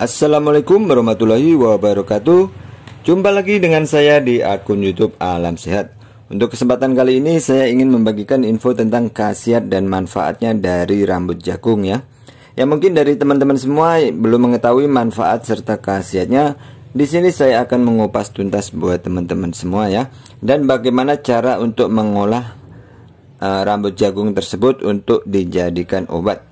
Assalamualaikum warahmatullahi wabarakatuh Jumpa lagi dengan saya di akun youtube Alam Sehat Untuk kesempatan kali ini saya ingin membagikan info tentang khasiat dan manfaatnya dari rambut jagung ya Ya mungkin dari teman-teman semua belum mengetahui manfaat serta khasiatnya di sini saya akan mengupas tuntas buat teman-teman semua ya dan bagaimana cara untuk mengolah uh, rambut jagung tersebut untuk dijadikan obat.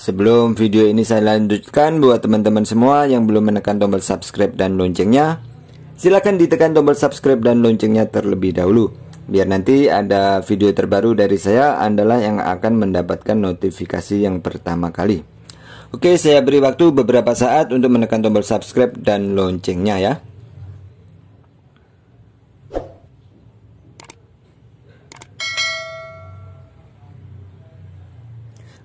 Sebelum video ini saya lanjutkan buat teman-teman semua yang belum menekan tombol subscribe dan loncengnya Silahkan ditekan tombol subscribe dan loncengnya terlebih dahulu Biar nanti ada video terbaru dari saya Andalah yang akan mendapatkan notifikasi yang pertama kali Oke saya beri waktu beberapa saat untuk menekan tombol subscribe dan loncengnya ya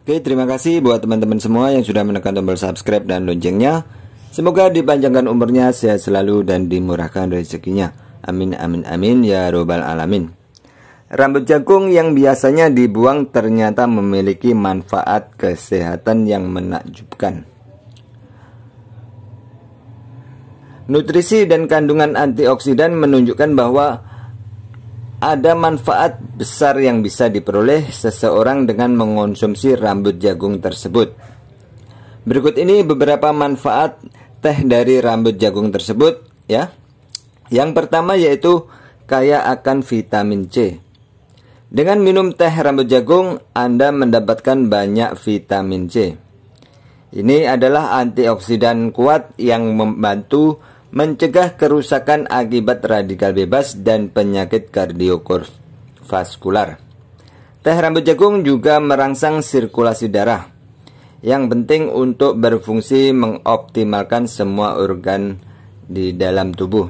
Oke, terima kasih buat teman-teman semua yang sudah menekan tombol subscribe dan loncengnya. Semoga dipanjangkan umurnya, sehat selalu dan dimurahkan rezekinya. Amin amin amin ya robbal alamin. Rambut jagung yang biasanya dibuang ternyata memiliki manfaat kesehatan yang menakjubkan. Nutrisi dan kandungan antioksidan menunjukkan bahwa ada manfaat besar yang bisa diperoleh seseorang dengan mengonsumsi rambut jagung tersebut. Berikut ini beberapa manfaat teh dari rambut jagung tersebut ya. Yang pertama yaitu kaya akan vitamin C. Dengan minum teh rambut jagung, Anda mendapatkan banyak vitamin C. Ini adalah antioksidan kuat yang membantu mencegah kerusakan akibat radikal bebas dan penyakit kardiovaskular. Teh rambut jagung juga merangsang sirkulasi darah. Yang penting untuk berfungsi mengoptimalkan semua organ di dalam tubuh.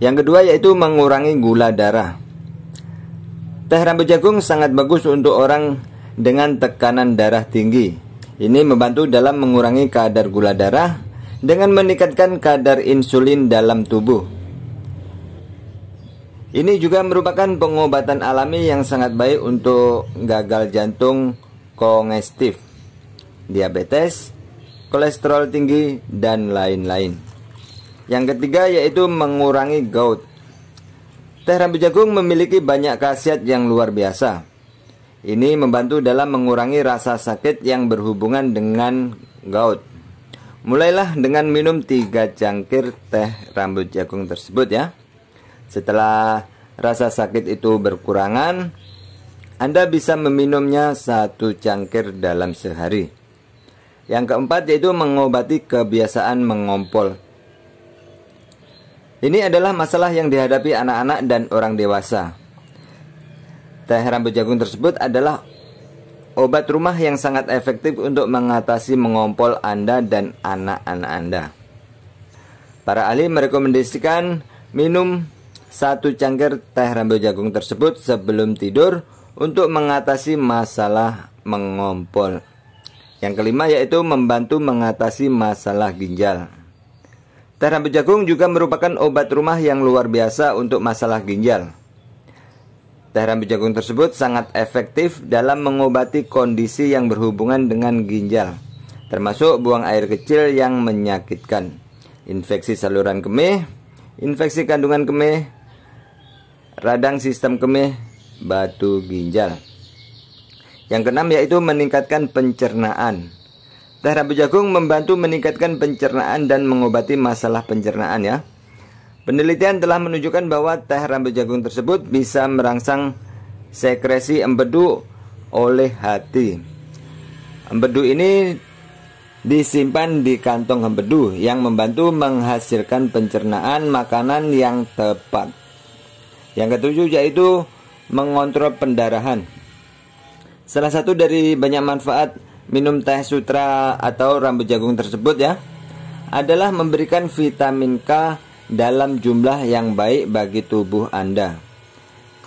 Yang kedua yaitu mengurangi gula darah. Teh rambut jagung sangat bagus untuk orang dengan tekanan darah tinggi. Ini membantu dalam mengurangi kadar gula darah dengan meningkatkan kadar insulin dalam tubuh. Ini juga merupakan pengobatan alami yang sangat baik untuk gagal jantung kongestif, diabetes, kolesterol tinggi, dan lain-lain. Yang ketiga yaitu mengurangi gout. Teh rambut jagung memiliki banyak khasiat yang luar biasa. Ini membantu dalam mengurangi rasa sakit yang berhubungan dengan gout. Mulailah dengan minum 3 cangkir teh rambut jagung tersebut ya. Setelah rasa sakit itu berkurangan, Anda bisa meminumnya satu cangkir dalam sehari. Yang keempat yaitu mengobati kebiasaan mengompol. Ini adalah masalah yang dihadapi anak-anak dan orang dewasa. Teh rambut jagung tersebut adalah Obat rumah yang sangat efektif untuk mengatasi mengompol Anda dan anak-anak Anda. Para ahli merekomendasikan minum satu cangkir teh rambut jagung tersebut sebelum tidur untuk mengatasi masalah mengompol. Yang kelima yaitu membantu mengatasi masalah ginjal. Teh rambut jagung juga merupakan obat rumah yang luar biasa untuk masalah ginjal. Teh rambu jagung tersebut sangat efektif dalam mengobati kondisi yang berhubungan dengan ginjal, termasuk buang air kecil yang menyakitkan, infeksi saluran kemih, infeksi kandungan kemih, radang sistem kemih, batu ginjal. Yang keenam yaitu meningkatkan pencernaan. Teh rambu jagung membantu meningkatkan pencernaan dan mengobati masalah pencernaan ya. Penelitian telah menunjukkan bahwa teh rambut jagung tersebut bisa merangsang sekresi empedu oleh hati. Empedu ini disimpan di kantong empedu yang membantu menghasilkan pencernaan makanan yang tepat. Yang ketujuh yaitu mengontrol pendarahan. Salah satu dari banyak manfaat minum teh sutra atau rambut jagung tersebut ya adalah memberikan vitamin K dalam jumlah yang baik bagi tubuh Anda.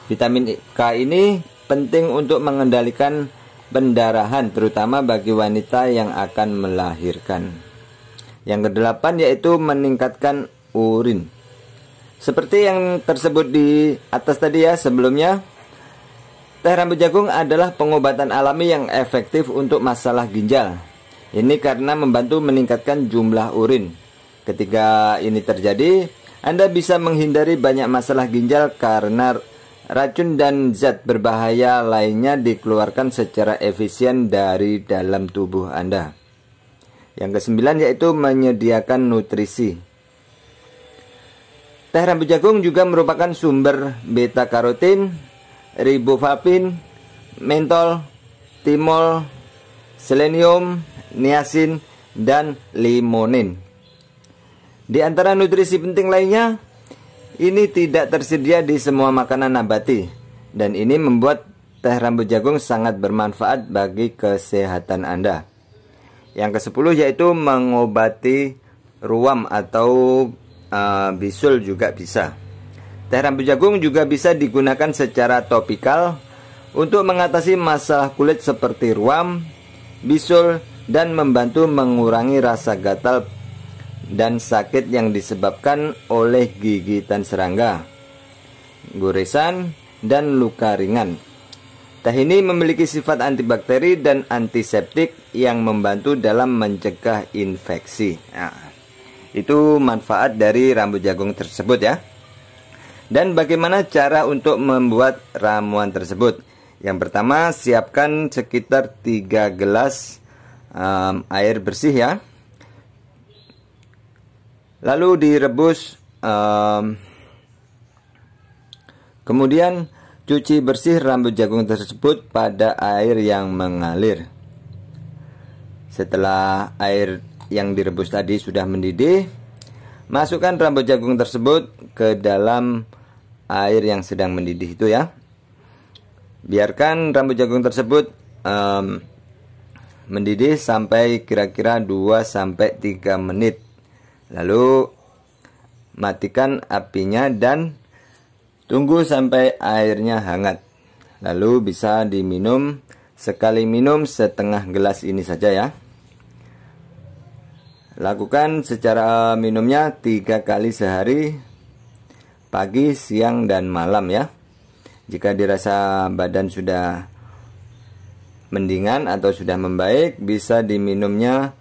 Vitamin K ini penting untuk mengendalikan pendarahan terutama bagi wanita yang akan melahirkan. Yang kedelapan yaitu meningkatkan urin. Seperti yang tersebut di atas tadi ya sebelumnya, teh rambut jagung adalah pengobatan alami yang efektif untuk masalah ginjal. Ini karena membantu meningkatkan jumlah urin. Ketika ini terjadi, Anda bisa menghindari banyak masalah ginjal karena racun dan zat berbahaya lainnya dikeluarkan secara efisien dari dalam tubuh Anda. Yang kesembilan yaitu menyediakan nutrisi. Teh rambut jagung juga merupakan sumber beta karotin, ribofapin, mentol, timol, selenium, niacin, dan limonin. Di antara nutrisi penting lainnya, ini tidak tersedia di semua makanan nabati dan ini membuat teh rambut jagung sangat bermanfaat bagi kesehatan Anda. Yang ke-10 yaitu mengobati ruam atau uh, bisul juga bisa. Teh rambut jagung juga bisa digunakan secara topikal untuk mengatasi masalah kulit seperti ruam, bisul, dan membantu mengurangi rasa gatal dan sakit yang disebabkan oleh gigitan serangga, goresan, dan luka ringan. Teh ini memiliki sifat antibakteri dan antiseptik yang membantu dalam mencegah infeksi. Nah, itu manfaat dari rambut jagung tersebut ya. Dan bagaimana cara untuk membuat ramuan tersebut? Yang pertama, siapkan sekitar 3 gelas um, air bersih ya lalu direbus um, kemudian cuci bersih rambut jagung tersebut pada air yang mengalir setelah air yang direbus tadi sudah mendidih masukkan rambut jagung tersebut ke dalam air yang sedang mendidih itu ya biarkan rambut jagung tersebut um, mendidih sampai kira-kira 2 3 menit Lalu matikan apinya dan tunggu sampai airnya hangat. Lalu bisa diminum sekali minum setengah gelas ini saja ya. Lakukan secara minumnya tiga kali sehari, pagi, siang, dan malam ya. Jika dirasa badan sudah mendingan atau sudah membaik, bisa diminumnya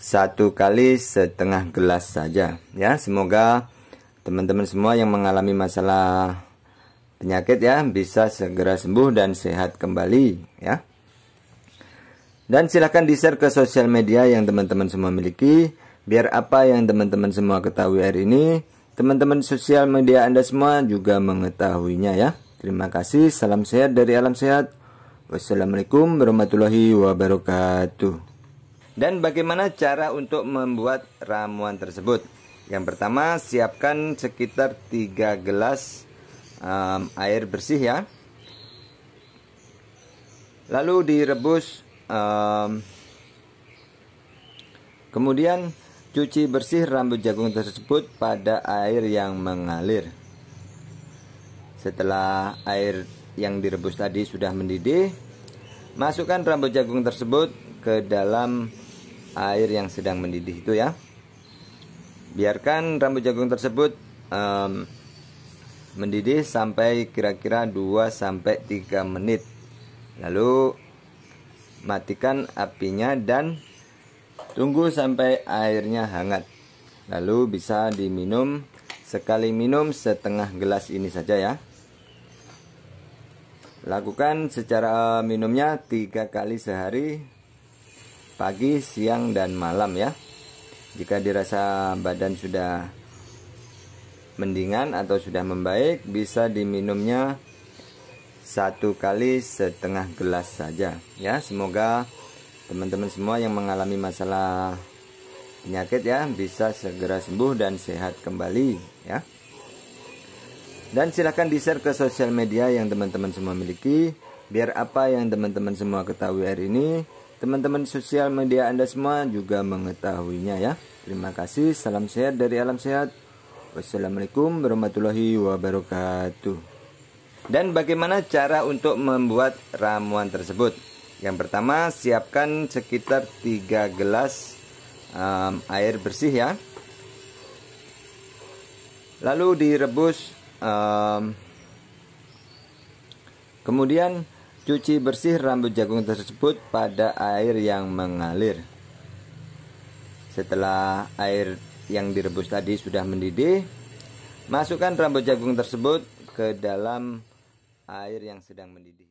satu kali setengah gelas saja ya semoga teman-teman semua yang mengalami masalah penyakit ya bisa segera sembuh dan sehat kembali ya dan silahkan di share ke sosial media yang teman-teman semua miliki biar apa yang teman-teman semua ketahui hari ini teman-teman sosial media anda semua juga mengetahuinya ya terima kasih salam sehat dari alam sehat wassalamualaikum warahmatullahi wabarakatuh dan bagaimana cara untuk membuat ramuan tersebut? Yang pertama, siapkan sekitar 3 gelas um, air bersih ya. Lalu direbus um, Kemudian cuci bersih rambut jagung tersebut pada air yang mengalir. Setelah air yang direbus tadi sudah mendidih, masukkan rambut jagung tersebut ke dalam air yang sedang mendidih itu ya biarkan rambut jagung tersebut um, mendidih sampai kira-kira 2 sampai 3 menit. Lalu matikan apinya dan tunggu sampai airnya hangat. Lalu bisa diminum sekali minum setengah gelas ini saja ya. Lakukan secara eh, minumnya tiga kali sehari pagi, siang, dan malam ya. Jika dirasa badan sudah mendingan atau sudah membaik, bisa diminumnya satu kali setengah gelas saja ya. Semoga teman-teman semua yang mengalami masalah penyakit ya bisa segera sembuh dan sehat kembali ya. Dan silahkan di-share ke sosial media yang teman-teman semua miliki biar apa yang teman-teman semua ketahui hari ini teman-teman sosial media Anda semua juga mengetahuinya ya. Terima kasih, salam sehat dari alam sehat. Wassalamualaikum warahmatullahi wabarakatuh. Dan bagaimana cara untuk membuat ramuan tersebut? Yang pertama, siapkan sekitar 3 gelas um, air bersih ya. Lalu direbus um, kemudian Cuci bersih rambut jagung tersebut pada air yang mengalir. Setelah air yang direbus tadi sudah mendidih, masukkan rambut jagung tersebut ke dalam air yang sedang mendidih.